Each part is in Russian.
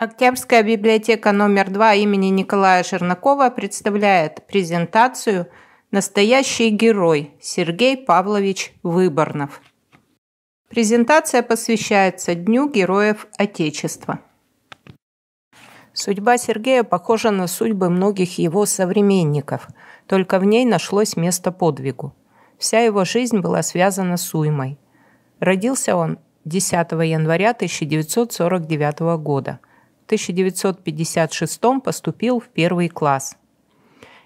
Октябрьская библиотека номер 2 имени Николая Жернакова представляет презентацию «Настоящий герой» Сергей Павлович Выборнов. Презентация посвящается Дню Героев Отечества. Судьба Сергея похожа на судьбы многих его современников, только в ней нашлось место подвигу. Вся его жизнь была связана с уймой. Родился он 10 января 1949 года – 1956 поступил в первый класс.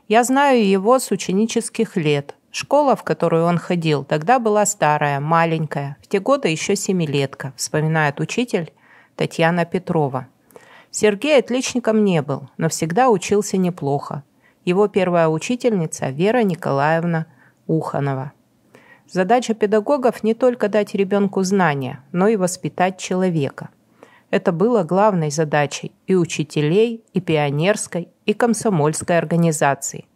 Я знаю его с ученических лет. Школа, в которую он ходил, тогда была старая, маленькая, в те годы еще семилетка, вспоминает учитель Татьяна Петрова. Сергей отличником не был, но всегда учился неплохо. Его первая учительница Вера Николаевна Уханова. Задача педагогов не только дать ребенку знания, но и воспитать человека – это было главной задачей и учителей, и пионерской, и комсомольской организации.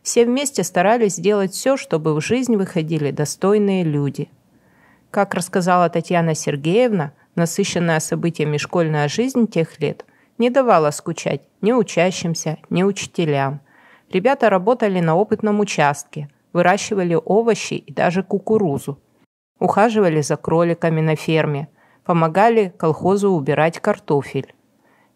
Все вместе старались сделать все, чтобы в жизнь выходили достойные люди. Как рассказала Татьяна Сергеевна, насыщенная событиями школьная жизнь тех лет не давала скучать ни учащимся, ни учителям. Ребята работали на опытном участке, выращивали овощи и даже кукурузу. Ухаживали за кроликами на ферме – помогали колхозу убирать картофель.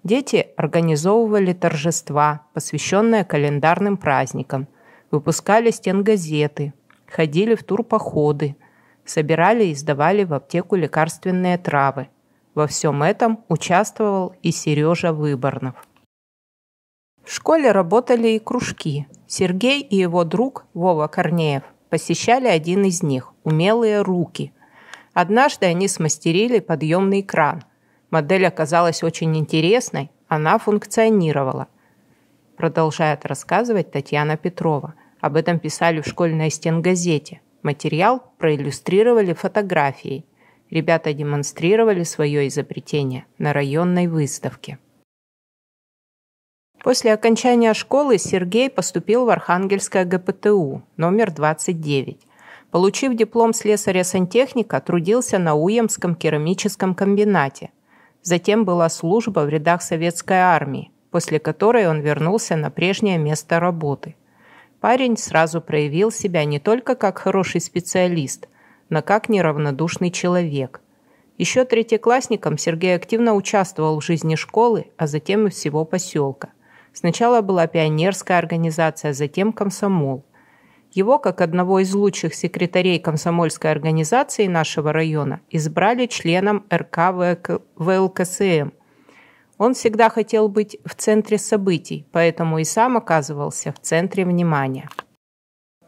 Дети организовывали торжества, посвященные календарным праздникам, выпускали стенгазеты, ходили в турпоходы, собирали и сдавали в аптеку лекарственные травы. Во всем этом участвовал и Сережа Выборнов. В школе работали и кружки. Сергей и его друг Вова Корнеев посещали один из них – «Умелые руки», Однажды они смастерили подъемный кран. Модель оказалась очень интересной, она функционировала. Продолжает рассказывать Татьяна Петрова. Об этом писали в школьной стенгазете. Материал проиллюстрировали фотографией. Ребята демонстрировали свое изобретение на районной выставке. После окончания школы Сергей поступил в Архангельское ГПТУ номер 29. Получив диплом слесаря-сантехника, трудился на Уемском керамическом комбинате. Затем была служба в рядах советской армии, после которой он вернулся на прежнее место работы. Парень сразу проявил себя не только как хороший специалист, но как неравнодушный человек. Еще третьеклассником Сергей активно участвовал в жизни школы, а затем и всего поселка. Сначала была пионерская организация, затем комсомол. Его, как одного из лучших секретарей комсомольской организации нашего района, избрали членом РК ВЛКСМ. Он всегда хотел быть в центре событий, поэтому и сам оказывался в центре внимания.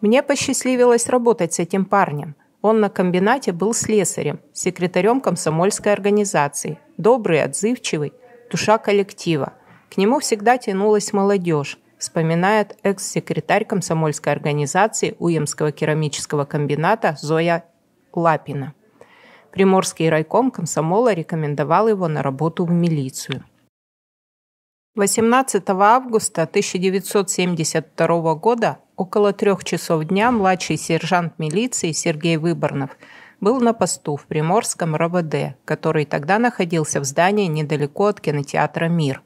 Мне посчастливилось работать с этим парнем. Он на комбинате был слесарем, секретарем комсомольской организации, добрый, отзывчивый, душа коллектива. К нему всегда тянулась молодежь вспоминает экс-секретарь комсомольской организации Уемского керамического комбината Зоя Лапина. Приморский райком комсомола рекомендовал его на работу в милицию. 18 августа 1972 года около трех часов дня младший сержант милиции Сергей Выборнов был на посту в Приморском РВД, который тогда находился в здании недалеко от кинотеатра «Мир»,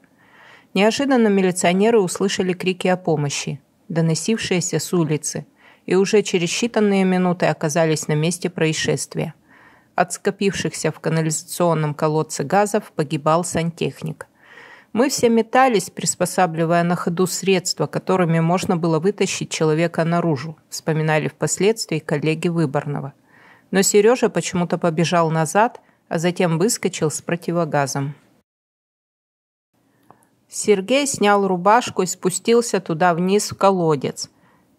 Неожиданно милиционеры услышали крики о помощи, доносившиеся с улицы, и уже через считанные минуты оказались на месте происшествия. От скопившихся в канализационном колодце газов погибал сантехник. Мы все метались, приспосабливая на ходу средства, которыми можно было вытащить человека наружу, вспоминали впоследствии коллеги Выборного. Но Сережа почему-то побежал назад, а затем выскочил с противогазом. Сергей снял рубашку и спустился туда вниз в колодец.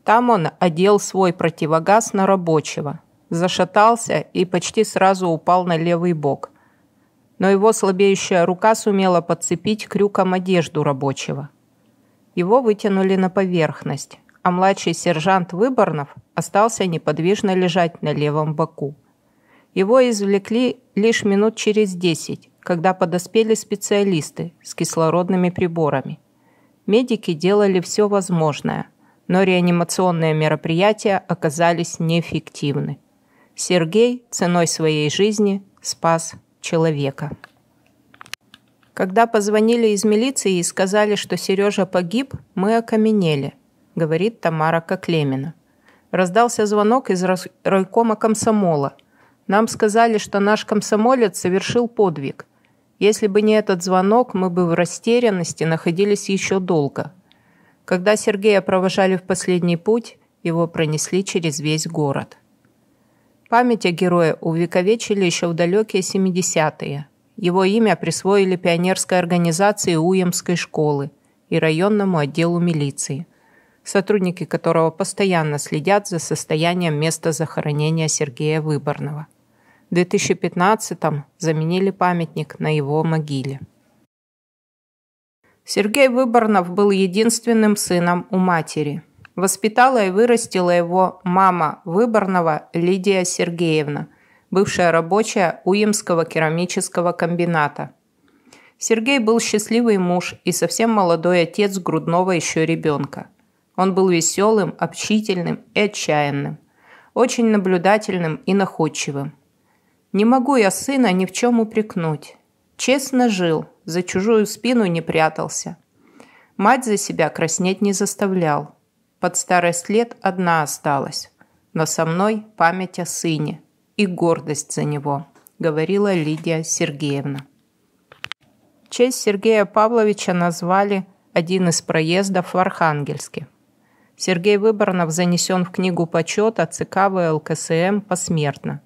Там он одел свой противогаз на рабочего. Зашатался и почти сразу упал на левый бок. Но его слабеющая рука сумела подцепить крюком одежду рабочего. Его вытянули на поверхность, а младший сержант Выборнов остался неподвижно лежать на левом боку. Его извлекли лишь минут через десять, когда подоспели специалисты с кислородными приборами. Медики делали все возможное, но реанимационные мероприятия оказались неэффективны. Сергей ценой своей жизни спас человека. Когда позвонили из милиции и сказали, что Сережа погиб, мы окаменели, говорит Тамара Коклемина. Раздался звонок из райкома комсомола. Нам сказали, что наш комсомолец совершил подвиг – если бы не этот звонок, мы бы в растерянности находились еще долго. Когда Сергея провожали в последний путь, его пронесли через весь город. Память о герое увековечили еще в далекие 70-е. Его имя присвоили пионерской организации Уемской школы и районному отделу милиции, сотрудники которого постоянно следят за состоянием места захоронения Сергея Выборного в 2015-м заменили памятник на его могиле. Сергей Выборнов был единственным сыном у матери. Воспитала и вырастила его мама Выборнова Лидия Сергеевна, бывшая рабочая Уемского керамического комбината. Сергей был счастливый муж и совсем молодой отец грудного еще ребенка. Он был веселым, общительным и отчаянным, очень наблюдательным и находчивым. Не могу я сына ни в чем упрекнуть. Честно жил, за чужую спину не прятался. Мать за себя краснеть не заставлял. Под старость лет одна осталась. Но со мной память о сыне и гордость за него, говорила Лидия Сергеевна. В честь Сергея Павловича назвали один из проездов в Архангельске. Сергей Выборнов занесен в книгу почета ЦК ВЛКСМ посмертно.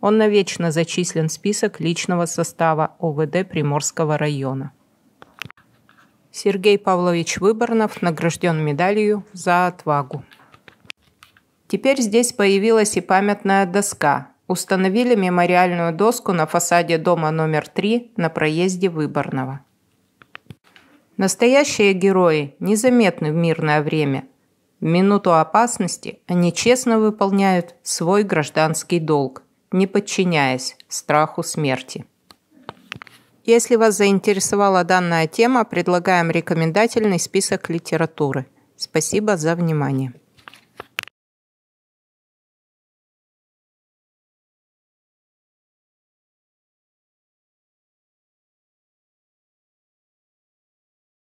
Он навечно зачислен в список личного состава ОВД Приморского района. Сергей Павлович Выборнов награжден медалью за отвагу. Теперь здесь появилась и памятная доска. Установили мемориальную доску на фасаде дома номер 3 на проезде Выборного. Настоящие герои незаметны в мирное время. В минуту опасности они честно выполняют свой гражданский долг не подчиняясь страху смерти. Если вас заинтересовала данная тема, предлагаем рекомендательный список литературы. Спасибо за внимание.